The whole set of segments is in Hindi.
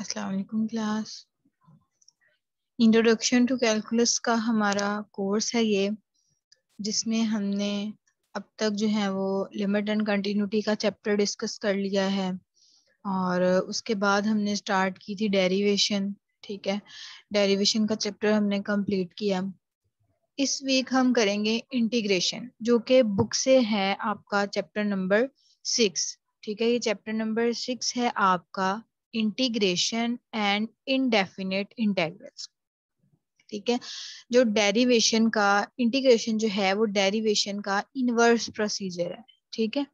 अस्सलाम वालेकुम क्लास इंट्रोडक्शन टू कैलकुलस का हमारा कोर्स है ये जिसमें हमने अब तक जो है वो लिमिट एंड कंटिन्यूटी का चैप्टर डिस्कस कर लिया है और उसके बाद हमने स्टार्ट की थी डेरिवेशन ठीक है डेरिवेशन का चैप्टर हमने कंप्लीट किया इस वीक हम करेंगे इंटीग्रेशन जो कि बुक से है आपका चैप्टर नंबर सिक्स ठीक है ये चैप्टर नंबर सिक्स है आपका इंटीग्रेशन एंड इनडेफिनेट इंटेग्रल्स ठीक है जो डेरिवेशन का इंटीग्रेशन जो है वो डेरिवेशन का इनवर्स प्रोसीजर है ठीक है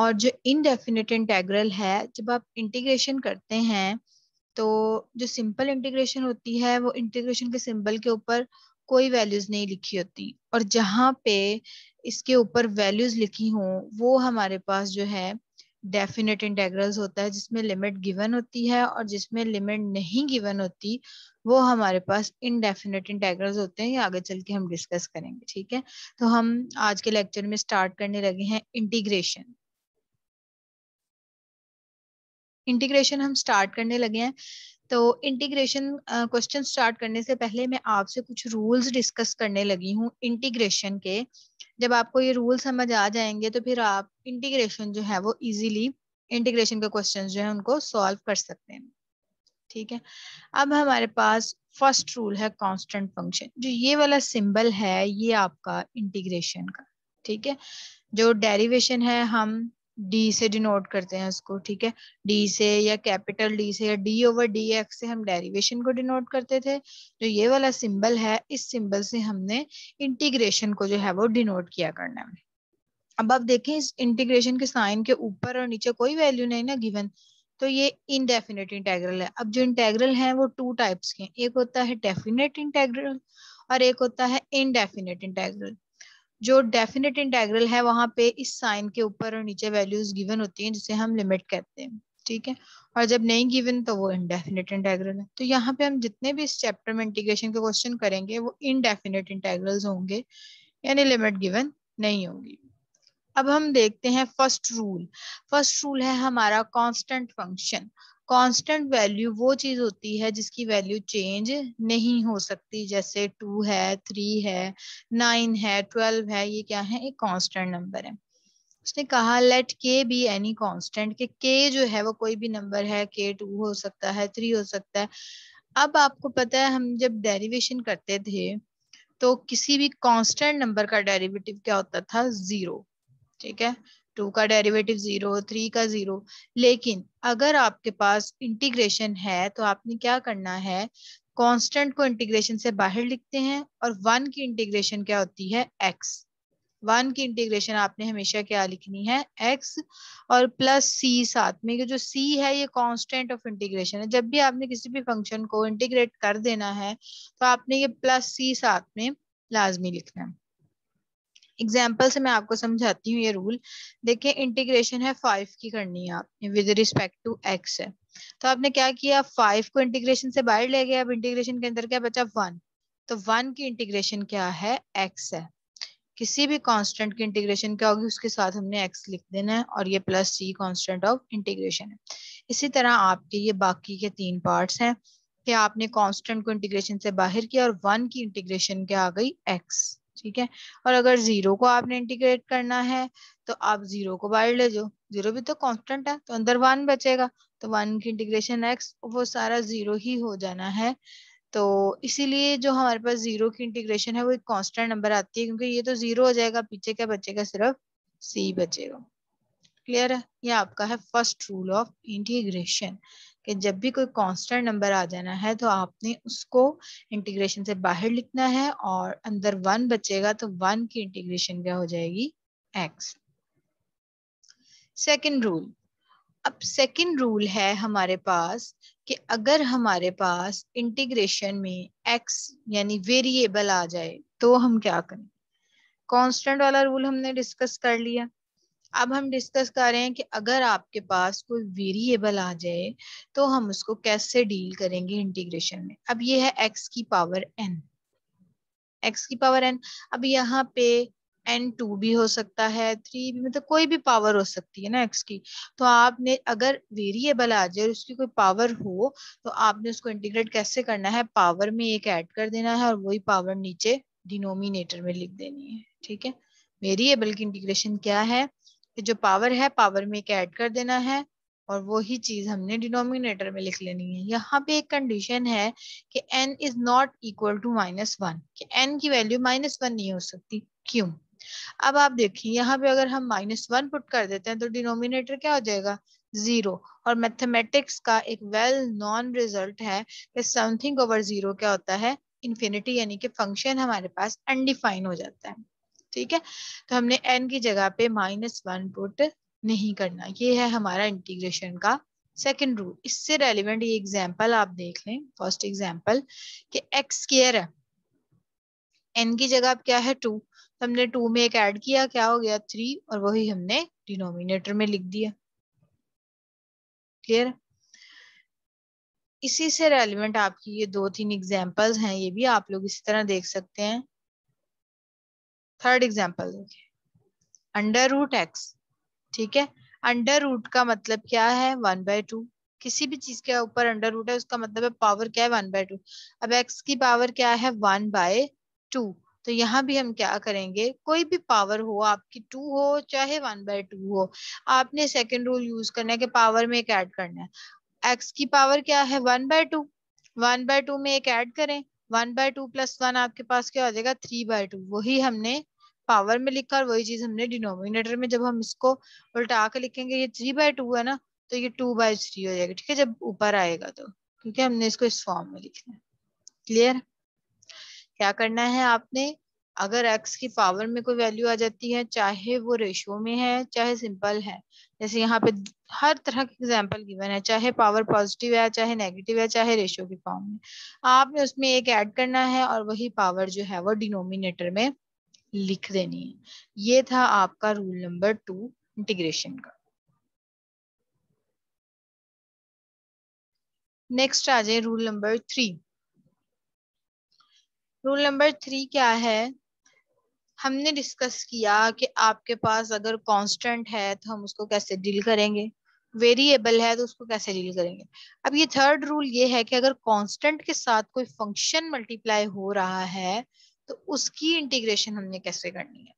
और जो इनडेफिनेट इंटेग्रल है जब आप इंटीग्रेशन करते हैं तो जो सिंपल इंटीग्रेशन होती है वो इंटीग्रेशन के सिंबल के ऊपर कोई वैल्यूज नहीं लिखी होती और जहां पे इसके ऊपर वैल्यूज लिखी हों वो हमारे पास जो है डेफिनेट इंटेग्रल्स होता है जिसमें लिमिट गिवन होती है और जिसमें लिमिट नहीं गिवन होती वो हमारे पास इनडेफिनेट इंटेग्रल्स होते हैं ये आगे चल के हम डिस्कस करेंगे ठीक है तो हम आज के लेक्चर में स्टार्ट करने लगे हैं इंटीग्रेशन इंटीग्रेशन हम स्टार्ट करने लगे हैं तो इंटीग्रेशन क्वेश्चन स्टार्ट करने से पहले मैं आपसे कुछ रूल्स डिस्कस करने लगी हूँ इंटीग्रेशन के जब आपको ये रूल समझ आ जाएंगे तो फिर आप इंटीग्रेशन जो है वो इजीली इंटीग्रेशन के क्वेश्चन जो है उनको सॉल्व कर सकते हैं ठीक है अब हमारे पास फर्स्ट रूल है कांस्टेंट फंक्शन जो ये वाला सिंबल है ये आपका इंटीग्रेशन का ठीक है जो डेरिवेशन है हम डी से डिनोट करते हैं उसको ठीक है डी से या कैपिटल डी से या डी ओवर डी एक्स से हम डेरिवेशन को डिनोट करते थे जो तो ये वाला सिंबल है इस सिंबल से हमने इंटीग्रेशन को जो है वो डिनोट किया करना है अब आप देखें इस इंटीग्रेशन के साइन के ऊपर और नीचे कोई वैल्यू नहीं ना गिवन तो ये इनडेफिनेट इंटेग्रल है अब जो इंटेग्रल है वो टू टाइप्स के एक होता है डेफिनेट इंटेग्रल और एक होता है इनडेफिनेट इंटेग्रल जो डेफिनेट इंटेग्रल है वहां पे इस साइन के ऊपर और नीचे वैल्यूज गिवन होती हैं जिसे हम लिमिट कहते हैं ठीक है और जब नहीं गिवन तो वो इनडेफिनेट इंटेग्रल है तो यहाँ पे हम जितने भी इस चैप्टर में इंटीग्रेशन के क्वेश्चन करेंगे वो इनडेफिनेट इंटेग्रल होंगे यानी लिमिट गिवन नहीं होंगी अब हम देखते हैं फर्स्ट रूल फर्स्ट रूल है हमारा कॉन्स्टेंट फंक्शन कांस्टेंट वैल्यू वो चीज होती है जिसकी वैल्यू चेंज नहीं हो सकती जैसे टू है थ्री है नाइन है ट्वेल्व है ये क्या है एक कांस्टेंट नंबर है उसने कहा लेट के बी एनी कांस्टेंट के के जो है वो कोई भी नंबर है के टू हो सकता है थ्री हो सकता है अब आपको पता है हम जब डेरिवेशन करते थे तो किसी भी कांस्टेंट नंबर का डेरिवेटिव क्या होता था जीरो ठीक है टू का डेरिवेटिव जीरो थ्री का जीरो लेकिन अगर आपके पास इंटीग्रेशन है तो आपने क्या करना है कांस्टेंट को इंटीग्रेशन से बाहर लिखते हैं और वन की इंटीग्रेशन क्या होती है एक्स वन की इंटीग्रेशन आपने हमेशा क्या लिखनी है एक्स और प्लस सी साथ में जो सी है ये कांस्टेंट ऑफ इंटीग्रेशन है जब भी आपने किसी भी फंक्शन को इंटीग्रेट कर देना है तो आपने ये प्लस सी साथ में लाजमी लिखना है एग्जाम्पल से मैं आपको समझाती हूँ ये रूल देखिए इंटीग्रेशन है फाइव की करनी है आपने विद रिस्पेक्ट टू एक्स है तो आपने क्या किया फाइव को इंटीग्रेशन से बाहर ले गया अब इंटीग्रेशन के अंदर क्या बचा वन तो वन की इंटीग्रेशन क्या है एक्स है किसी भी कांस्टेंट की इंटीग्रेशन क्या होगी उसके साथ हमने एक्स लिख देना है और ये plus C constant of integration है इसी तरह आपके ये बाकी के तीन पार्ट्स हैं कि आपने कांस्टेंट को इंटीग्रेशन से बाहर किया और वन की इंटीग्रेशन क्या आ गई एक्स ठीक है और अगर जीरो को आपने इंटीग्रेट करना है तो आप जीरो को बाहर ले जाओ जीरो भी तो कांस्टेंट है तो अंदर वन बचेगा तो वन की इंटीग्रेशन एक्स वो सारा जीरो ही हो जाना है तो इसीलिए जो हमारे पास जीरो की इंटीग्रेशन है वो एक कांस्टेंट नंबर आती है क्योंकि ये तो जीरो हो जाएगा पीछे क्या बचेगा सिर्फ सी बचेगा क्लियर है ये आपका है फर्स्ट रूल ऑफ इंटीग्रेशन कि जब भी कोई कांस्टेंट नंबर आ जाना है तो आपने उसको इंटीग्रेशन से बाहर लिखना है और अंदर वन बचेगा तो वन की इंटीग्रेशन क्या हो जाएगी एक्स सेकंड रूल अब सेकंड रूल है हमारे पास कि अगर हमारे पास इंटीग्रेशन में एक्स यानी वेरिएबल आ जाए तो हम क्या करें कांस्टेंट वाला रूल हमने डिस्कस कर लिया अब हम डिस्कस कर रहे हैं कि अगर आपके पास कोई वेरिएबल आ जाए तो हम उसको कैसे डील करेंगे इंटीग्रेशन में अब ये है एक्स की पावर एन एक्स की पावर एन अब यहाँ पे एन टू भी हो सकता है थ्री भी मतलब कोई भी पावर हो सकती है ना एक्स की तो आपने अगर वेरिएबल आ जाए उसकी कोई पावर हो तो आपने उसको इंटीग्रेट कैसे करना है पावर में एक ऐड कर देना है और वही पावर नीचे डिनोमिनेटर में लिख देनी है ठीक है वेरिएबल की इंटीग्रेशन क्या है जो पावर है पावर में एक ऐड कर देना है और वो ही चीज हमने डिनोमिनेटर में लिख लेनी है यहाँ पे एक कंडीशन है कि n is not equal to minus one N n की वैल्यू माइनस वन नहीं हो सकती क्यों अब आप देखिए यहाँ पे अगर हम माइनस वन पुट कर देते हैं तो डिनोमिनेटर क्या हो जाएगा जीरो और मैथमेटिक्स का एक वेल नॉन रिजल्ट है कि समथिंग ओवर जीरो क्या होता है इन्फिनिटी यानी कि फंक्शन हमारे पास अनडिफाइन हो जाता है ठीक है तो हमने एन की जगह पे माइनस वन पुट नहीं करना ये है हमारा इंटीग्रेशन का सेकेंड रूल इससे रेलिवेंट ये एग्जाम्पल आप देख लें फर्स्ट एग्जाम्पल कि एक्स केयर है एन की जगह क्या है टू तो हमने टू में एक ऐड किया क्या हो गया थ्री और वही हमने डिनोमिनेटर में लिख दिया क्लियर इसी से रेलिवेंट आपकी ये दो तीन एग्जाम्पल्स हैं ये भी आप लोग इसी तरह देख सकते हैं थर्ड एग्जाम्पल देखिए अंडर रूट एक्स ठीक है अंडर रूट का मतलब क्या है वन बाय टू किसी भी चीज के ऊपर अंडर रूट है उसका मतलब है पावर क्या है वन बाय टू अब एक्स की पावर क्या है वन बाय टू तो यहाँ भी हम क्या करेंगे कोई भी पावर हो आपकी टू हो चाहे वन बाय टू हो आपने सेकेंड रूल यूज करना है कि पावर में एक ऐड करना है एक्स की पावर क्या है one by two one by two में एक ऐड करें one by two plus one आपके पास क्या हो जाएगा थ्री बाय टू वही हमने पावर में लिखा और वही चीज हमने डिनोमिनेटर में जब हम इसको उल्टा के लिखेंगे ये थ्री बाय टू है ना तो ये टू बाय थ्री हो जाएगा ठीक है जब ऊपर आएगा तो क्योंकि हमने इसको इस फॉर्म में लिखना है क्लियर क्या करना है आपने अगर x की पावर में कोई वैल्यू आ जाती है चाहे वो रेशियो में है चाहे सिंपल है जैसे यहाँ पे हर तरह के एग्जाम्पल गिवन है चाहे पावर पॉजिटिव है चाहे नेगेटिव है चाहे रेशियो की फॉर्म में आपने उसमें एक ऐड करना है और वही पावर जो है वो डिनोमिनेटर में लिख देनी है ये था आपका रूल नंबर टू इंटीग्रेशन का नेक्स्ट आ जाए rule number three rule number three क्या है हमने डिस्कस किया कि आपके पास अगर कांस्टेंट है तो हम उसको कैसे डील करेंगे वेरिएबल है तो उसको कैसे डील करेंगे अब ये थर्ड रूल ये है कि अगर कांस्टेंट के साथ कोई फंक्शन मल्टीप्लाई हो रहा है तो उसकी इंटीग्रेशन हमने कैसे करनी है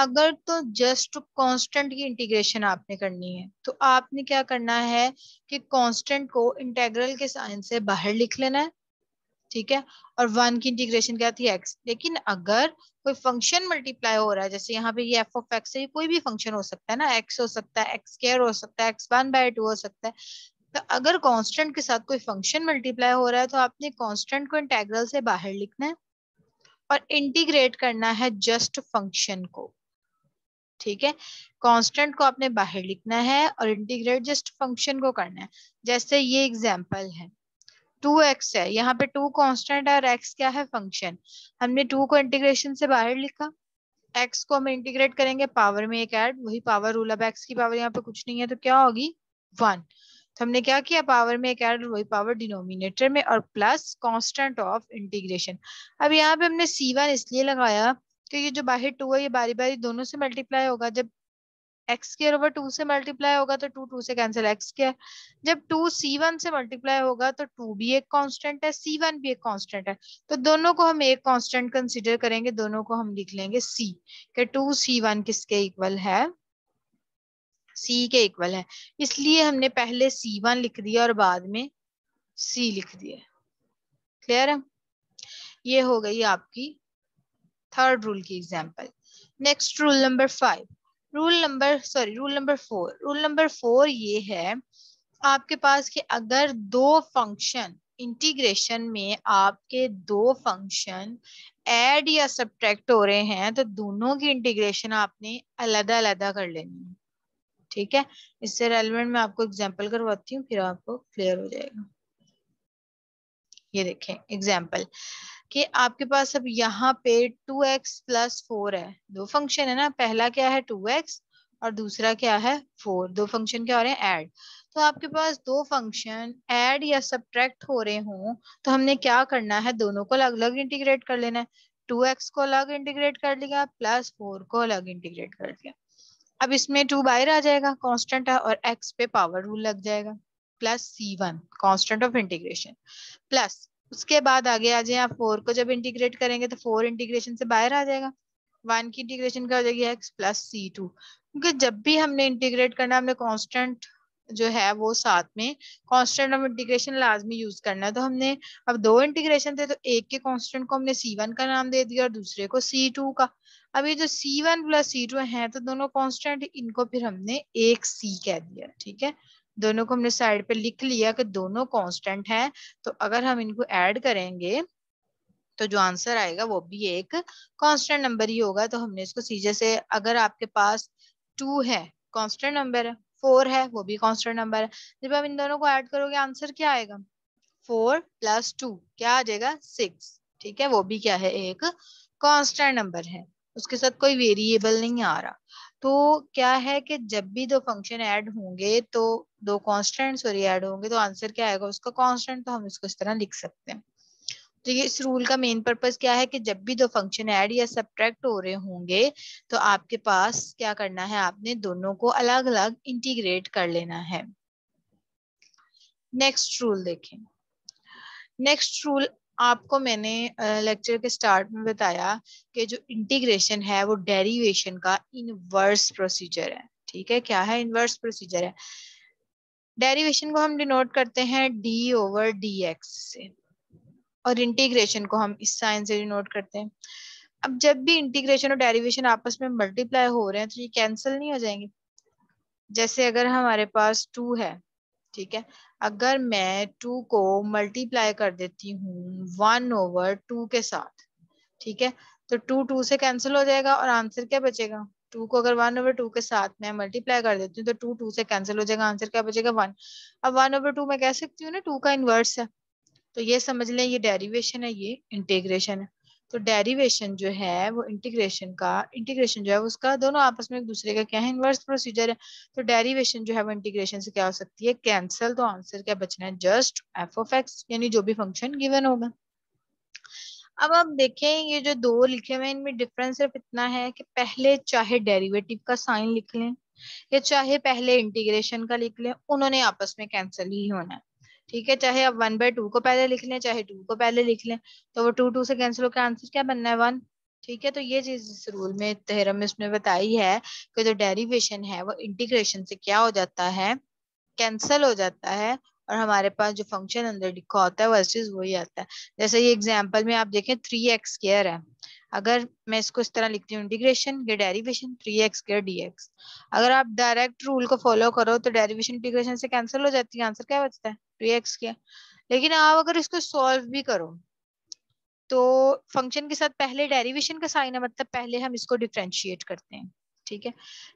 अगर तो जस्ट कांस्टेंट की इंटीग्रेशन आपने करनी है तो आपने क्या करना है कि कांस्टेंट को इंटेग्रल के साइन से बाहर लिख लेना है ठीक है और वन की इंटीग्रेशन क्या थी एक्स लेकिन अगर कोई फंक्शन मल्टीप्लाई हो रहा है जैसे यहाँ पे ये एफ ऑफ एक्स है कोई भी फंक्शन हो सकता है ना एक्स हो सकता है एक्स हो सकता है एक्स वन बाय टू हो सकता है तो अगर कॉन्स्टेंट के साथ कोई फंक्शन मल्टीप्लाई हो रहा है तो आपने कॉन्स्टेंट को इंटेग्रल से बाहर लिखना है और इंटीग्रेट करना है जस्ट फंक्शन को ठीक है कांस्टेंट को आपने बाहर लिखना है और इंटीग्रेट जस्ट फंक्शन को करना है जैसे ये एग्जाम्पल है टू एक्स है यहाँ पे टू कांस्टेंट है और एक्स क्या है फंक्शन हमने टू को इंटीग्रेशन से बाहर लिखा एक्स को हम इंटीग्रेट करेंगे पावर में एक ऐड वही पावर रूल अब एक्स की पावर यहाँ पे कुछ नहीं है तो क्या होगी वन तो हमने क्या किया पावर में एक एड वही पावर डिनोमिनेटर में और प्लस कॉन्स्टेंट ऑफ इंटीग्रेशन अब यहाँ पे हमने सी वन इसलिए लगाया कि ये जो बाहर टू है ये बारी बारी दोनों से मल्टीप्लाई होगा जब एक्स केयर ओवर टू से मल्टीप्लाई होगा तो टू टू से कैंसिल एक्स केयर जब टू सी वन से मल्टीप्लाई होगा तो टू भी एक कांस्टेंट है सी वन भी एक कांस्टेंट है तो दोनों को हम एक कांस्टेंट कंसीडर करेंगे दोनों को हम लिख लेंगे सी के टू सी वन किसके इक्वल है सी के इक्वल है इसलिए हमने पहले सी वन लिख दिया और बाद में सी लिख दिया क्लियर है ये हो गई आपकी थर्ड रूल की example next rule number five rule number sorry rule number four rule number four ये है आपके पास कि अगर दो फंक्शन इंटीग्रेशन में आपके दो फंक्शन ऐड या सब्ट्रैक्ट हो रहे हैं तो दोनों की इंटीग्रेशन आपने अलग अलग कर लेनी है ठीक है इससे रेलिवेंट मैं आपको एग्जाम्पल करवाती हूँ फिर आपको क्लियर हो जाएगा ये देखें एग्जाम्पल कि आपके पास अब यहाँ पे टू एक्स प्लस फोर है दो फंक्शन है ना पहला क्या है टू एक्स और दूसरा क्या है फोर दो फंक्शन क्या हो रहे हैं ऐड तो आपके पास दो फंक्शन ऐड या सब्ट्रैक्ट हो रहे हों तो हमने क्या करना है दोनों को अलग अलग इंटीग्रेट कर लेना है टू एक्स को अलग इंटीग्रेट कर लिया प्लस फोर को अलग इंटीग्रेट कर लिया अब इसमें टू बाहर आ जाएगा कांस्टेंट है और एक्स पे पावर रूल लग जाएगा plus C one constant of integration plus उसके बाद आगे आ जाए आप फोर को जब इंटीग्रेट करेंगे तो फोर इंटीग्रेशन से बाहर आ जाएगा वन की इंटीग्रेशन क्या हो जाएगी एक्स प्लस सी टू क्योंकि जब भी हमने इंटीग्रेट करना हमने कांस्टेंट जो है वो साथ में कांस्टेंट ऑफ इंटीग्रेशन लाजमी यूज करना है तो हमने अब दो इंटीग्रेशन थे तो एक के कांस्टेंट को हमने सी वन का नाम दे दिया और दूसरे को सी टू का अब ये जो C1 one plus C to है तो दोनों कांस्टेंट इनको फिर हमने एक C कह दिया ठीक है दोनों को हमने साइड पे लिख लिया कि दोनों कांस्टेंट हैं तो अगर हम इनको ऐड करेंगे तो जो आंसर आएगा वो भी एक कांस्टेंट नंबर ही होगा तो हमने इसको सीजे से अगर आपके पास टू है कांस्टेंट नंबर है फोर है वो भी कांस्टेंट नंबर है जब आप इन दोनों को ऐड करोगे आंसर क्या आएगा फोर प्लस टू क्या आ जाएगा सिक्स ठीक है वो भी क्या है एक कांस्टेंट नंबर है उसके साथ कोई वेरिएबल नहीं आ रहा तो क्या है कि जब भी दो फंक्शन ऐड होंगे तो दो कांस्टेंट सॉरी ऐड होंगे तो आंसर क्या आएगा उसका कांस्टेंट तो हम इसको इस तरह लिख सकते हैं तो ये इस रूल का मेन पर्पज क्या है कि जब भी दो फंक्शन ऐड या सब्ट्रैक्ट हो रहे होंगे तो आपके पास क्या करना है आपने दोनों को अलग अलग इंटीग्रेट कर लेना है नेक्स्ट रूल देखें नेक्स्ट रूल आपको मैंने लेक्चर के स्टार्ट में बताया कि जो इंटीग्रेशन है वो डेरिवेशन का इनवर्स प्रोसीजर है ठीक है क्या है इनवर्स प्रोसीजर है डेरिवेशन को हम डिनोट करते हैं डी ओवर डी एक्स से और इंटीग्रेशन को हम इस साइन से डिनोट करते हैं अब जब भी इंटीग्रेशन और डेरिवेशन आपस में मल्टीप्लाई हो रहे हैं तो ये कैंसिल नहीं हो जाएंगे जैसे अगर हमारे पास टू है ठीक है अगर मैं टू को मल्टीप्लाई कर देती हूँ वन ओवर टू के साथ ठीक है तो टू टू से कैंसिल हो जाएगा और आंसर क्या बचेगा टू को अगर वन ओवर टू के साथ मैं मल्टीप्लाई कर देती हूँ तो टू टू से कैंसिल हो जाएगा आंसर क्या बचेगा वन अब वन ओवर टू मैं कह सकती हूँ ना टू का इन्वर्स है तो ये समझ लें ये डेरिवेशन है ये इंटीग्रेशन है तो डेरिवेशन जो है वो इंटीग्रेशन का इंटीग्रेशन जो है उसका दोनों आपस में एक दूसरे का क्या है इनवर्स प्रोसीजर है तो डेरिवेशन जो है वो इंटीग्रेशन से क्या हो सकती है कैंसल तो आंसर क्या बचना है जस्ट एफ ऑफ एक्स यानी जो भी फंक्शन गिवन होगा अब आप देखें ये जो दो लिखे हुए हैं इनमें डिफरेंस सिर्फ इतना है कि पहले चाहे डेरिवेटिव का साइन लिख लें या चाहे पहले इंटीग्रेशन का लिख लें उन्होंने आपस में कैंसिल ही होना है ठीक है चाहे आप वन बाय टू को पहले लिख लें चाहे टू को पहले लिख लें तो वो टू टू से कैंसिल होकर आंसर क्या बनना है वन ठीक है तो ये चीज इस रूल में तहरम इसमें बताई है कि जो डेरिवेशन है वो इंटीग्रेशन से क्या हो जाता है कैंसल हो जाता है और हमारे पास जो फंक्शन अंदर लिखा होता है वर्सेज वही आता है जैसे ये एग्जाम्पल में आप देखें थ्री एक्स स्केयर है अगर मैं इसको इस तरह लिखती हूँ इंटीग्रेशन ये डेरिवेशन थ्री एक्स के एक्स अगर आप डायरेक्ट रूल को फॉलो करो तो डेरिवेशन इंटीग्रेशन से कैंसिल हो जाती है आंसर क्या बचता है थ्री एक्स के लेकिन आप अगर इसको सॉल्व भी करो तो फंक्शन के साथ पहले डेरिवेशन का साइन है मतलब पहले हम इसको डिफ्रेंशिएट करते हैं ठीक है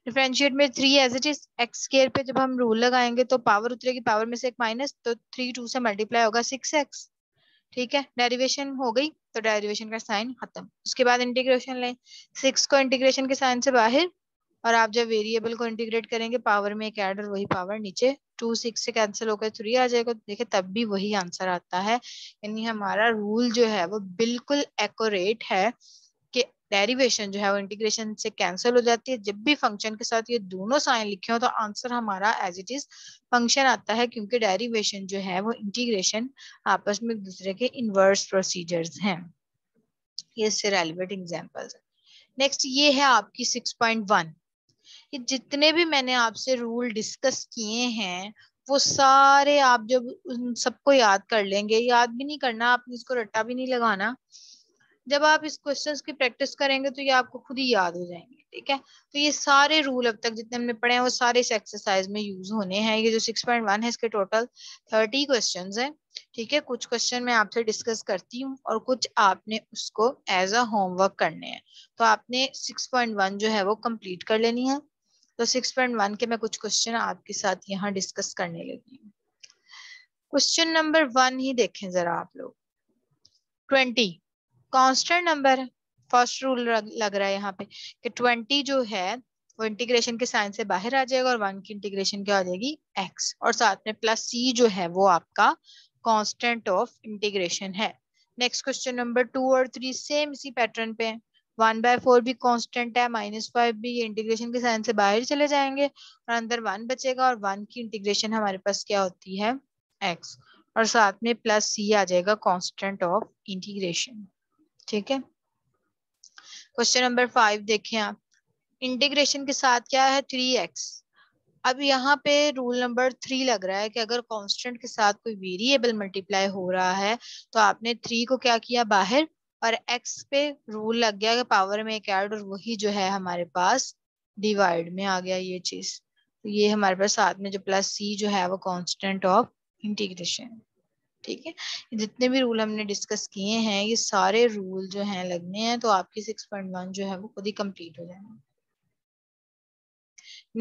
डिफ्रेंशिएट में three as it is x square पे जब हम रूल लगाएंगे तो पावर उतरेगी पावर में से एक माइनस तो थ्री टू से मल्टीप्लाई होगा सिक्स एक्स ठीक है डेरिवेशन हो गई तो डेरिवेशन का साइन खत्म उसके बाद इंटीग्रेशन लें सिक्स को इंटीग्रेशन के साइन से बाहर और आप जब वेरिएबल को इंटीग्रेट करेंगे पावर में एक एड और वही पावर नीचे टू सिक्स से कैंसिल होकर थ्री आ जाएगा देखे तब भी वही आंसर आता है यानी हमारा रूल जो है वो बिल्कुल एकोरेट है डेरिवेशन जो है वो इंटीग्रेशन से कैंसिल हो जाती है जब भी फंक्शन के साथ ये दोनों साइन लिखे हो तो आंसर हमारा एज इट इज फंक्शन आता है क्योंकि डेरिवेशन जो है वो इंटीग्रेशन आपस में एक दूसरे के इनवर्स प्रोसीजर्स हैं ये इससे रेलिवेंट एग्जाम्पल्स नेक्स्ट ये है आपकी सिक्स पॉइंट वन ये जितने भी मैंने आपसे रूल डिस्कस किए हैं वो सारे आप जब उन सबको याद कर लेंगे याद भी नहीं करना आपने इसको रट्टा भी नहीं लगाना जब आप इस क्वेश्चंस की प्रैक्टिस करेंगे तो ये आपको खुद ही याद हो जाएंगे ठीक है तो ये सारे रूल अब तक जितने हमने पढ़े हैं वो सारे इस एक्सरसाइज में यूज होने हैं ये जो 6.1 है इसके टोटल 30 क्वेश्चंस हैं ठीक है कुछ क्वेश्चन मैं आपसे डिस्कस करती हूँ और कुछ आपने उसको एज अ होमवर्क करने हैं तो आपने सिक्स जो है वो कम्प्लीट कर लेनी है तो सिक्स के मैं कुछ क्वेश्चन आपके साथ यहाँ डिस्कस करने लगी हूँ क्वेश्चन नंबर वन ही देखें जरा आप लोग ट्वेंटी कांस्टेंट नंबर है फर्स्ट रूल लग रहा है यहाँ पे कि ट्वेंटी जो है वो इंटीग्रेशन के साइन से बाहर आ जाएगा और वन की इंटीग्रेशन क्या हो जाएगी एक्स और साथ में प्लस सी जो है वो आपका कांस्टेंट ऑफ इंटीग्रेशन है नेक्स्ट क्वेश्चन नंबर टू और थ्री सेम इसी पैटर्न पे है वन बाय फोर भी कांस्टेंट है माइनस फाइव भी इंटीग्रेशन के साइन से बाहर चले जाएंगे और अंदर वन बचेगा और वन की इंटीग्रेशन हमारे पास क्या होती है एक्स और साथ में प्लस सी आ जाएगा कांस्टेंट ऑफ इंटीग्रेशन ठीक है क्वेश्चन नंबर फाइव देखें आप इंटीग्रेशन के साथ क्या है थ्री एक्स अब यहाँ पे रूल नंबर थ्री लग रहा है कि अगर कांस्टेंट के साथ कोई वेरिएबल मल्टीप्लाई हो रहा है तो आपने थ्री को क्या किया बाहर और एक्स पे रूल लग गया कि पावर में एक ऐड और वही जो है हमारे पास डिवाइड में आ गया ये चीज तो ये हमारे पास साथ में जो प्लस सी जो है वो कॉन्स्टेंट ऑफ इंटीग्रेशन ठीक है जितने भी रूल हमने डिस्कस किए हैं ये सारे रूल जो हैं लगने हैं तो आपकी सिक्स पॉइंट वन जो है वो खुद ही कंप्लीट हो जाएगा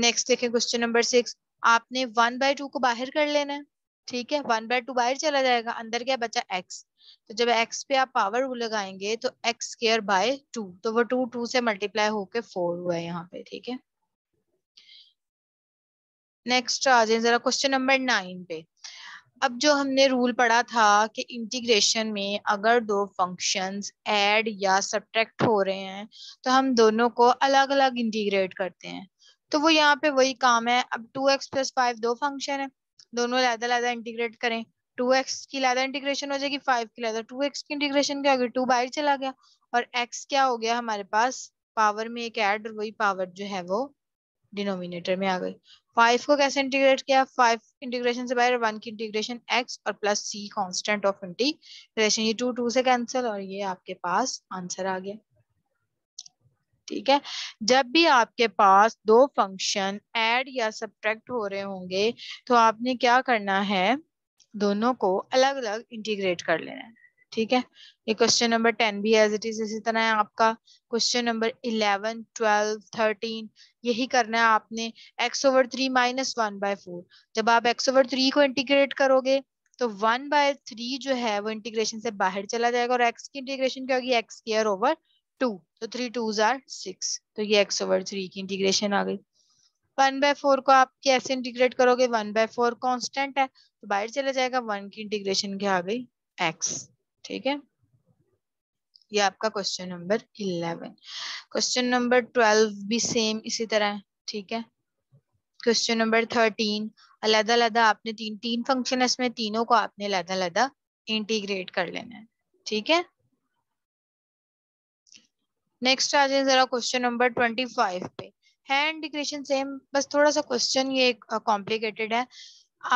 नेक्स्ट देखें क्वेश्चन नंबर सिक्स आपने वन बाय टू को बाहर कर लेना है ठीक है वन बाय टू बाहर चला जाएगा अंदर क्या बचा एक्स तो जब एक्स पे आप पावर रूल लगाएंगे तो एक्स स्केयर बाय टू तो वो टू टू से मल्टीप्लाई होके फोर हुआ है यहाँ पे ठीक है नेक्स्ट आ जाए जरा क्वेश्चन नंबर नाइन पे अब जो हमने रूल पढ़ा था कि इंटीग्रेशन में अगर दो फंक्शंस ऐड या सब्ट्रैक्ट हो रहे हैं तो हम दोनों को अलग अलग इंटीग्रेट करते हैं तो वो यहाँ पे वही काम है अब टू एक्स प्लस फाइव दो फंक्शन है दोनों लादा लादा इंटीग्रेट करें टू एक्स की लादा इंटीग्रेशन हो जाएगी फाइव की लादा टू एक्स की इंटीग्रेशन क्या होगी टू बाहर चला गया और एक्स क्या हो गया हमारे पास पावर में एक ऐड और वही पावर जो है वो डिनोमिनेटर में आ गई फाइव को कैसे इंटीग्रेट किया फाइव इंटीग्रेशन से बाहर वन की इंटीग्रेशन एक्स और plus C constant of integration ये टू टू से कैंसिल और ये आपके पास आंसर आ गया ठीक है जब भी आपके पास दो फंक्शन ऐड या सब्ट्रैक्ट हो रहे होंगे तो आपने क्या करना है दोनों को अलग अलग इंटीग्रेट कर लेना है ठीक है ये क्वेश्चन नंबर टेन भी एज इट इज इसी तरह है आपका question number eleven twelve thirteen यही करना है आपने x over three minus one by four जब आप एक्स ओवर थ्री को इंटीग्रेट करोगे तो वन बाय थ्री जो है वो इंटीग्रेशन से बाहर चला जाएगा और एक्स की इंटीग्रेशन क्या होगी एक्स केयर ओवर टू तो थ्री टू आर सिक्स तो ये एक्स ओवर थ्री की इंटीग्रेशन आ गई वन बाय फोर को आप कैसे इंटीग्रेट करोगे वन बाय फोर कॉन्स्टेंट है तो बाहर चला जाएगा वन की इंटीग्रेशन क्या आ गई एक्स ठीक है ये आपका question number eleven question number twelve भी सेम इसी तरह है ठीक है क्वेश्चन नंबर थर्टीन अलहदा अलहदा आपने तीन तीन फंक्शन है इसमें तीनों को आपने अलहदा अलहदा इंटीग्रेट कर लेना है ठीक है नेक्स्ट आ जाए जरा क्वेश्चन नंबर ट्वेंटी फाइव पे है इंटीग्रेशन सेम बस थोड़ा सा क्वेश्चन ये कॉम्प्लिकेटेड है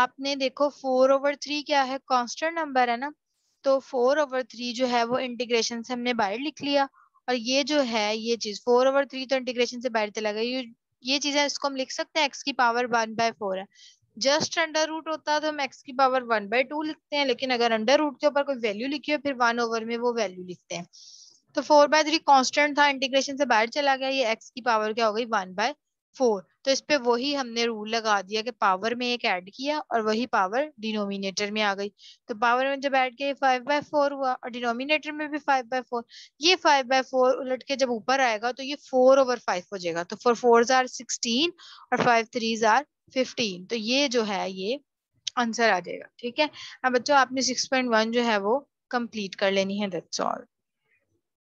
आपने देखो फोर ओवर थ्री क्या है कॉन्स्टेंट नंबर है ना तो फोर ओवर थ्री जो है वो इंटीग्रेशन से हमने बाहर लिख लिया और ये जो है ये चीज फोर ओवर थ्री तो इंटीग्रेशन से बाहर चला गया ये चीज है इसको हम लिख सकते हैं एक्स की पावर वन बाय फोर है जस्ट अंडर रूट होता है तो हम एक्स की पावर वन बाय टू लिखते हैं लेकिन अगर अंडर रूट के ऊपर कोई वैल्यू लिखी हो फिर वन ओवर में वो वैल्यू लिखते हैं तो फोर बाय थ्री कॉन्स्टेंट था इंटीग्रेशन से बाहर चला गया ये एक्स की पावर क्या हो गई वन बाय फोर तो इस पे वही हमने रूल लगा दिया कि पावर में एक ऐड किया और वही पावर डिनोमिनेटर में आ गई तो पावर में जब ऐड किया फाइव बाय फोर हुआ और डिनोमिनेटर में भी फाइव बाय फोर ये फाइव बाय फोर उलट के जब ऊपर आएगा तो ये फोर ओवर फाइव हो जाएगा तो फोर फोर आर सिक्सटीन और फाइव थ्री आर फिफ्टीन तो ये जो है ये आंसर आ जाएगा ठीक है अब बच्चों आपने सिक्स पॉइंट वन जो है वो कंप्लीट कर लेनी है दैट्स ऑल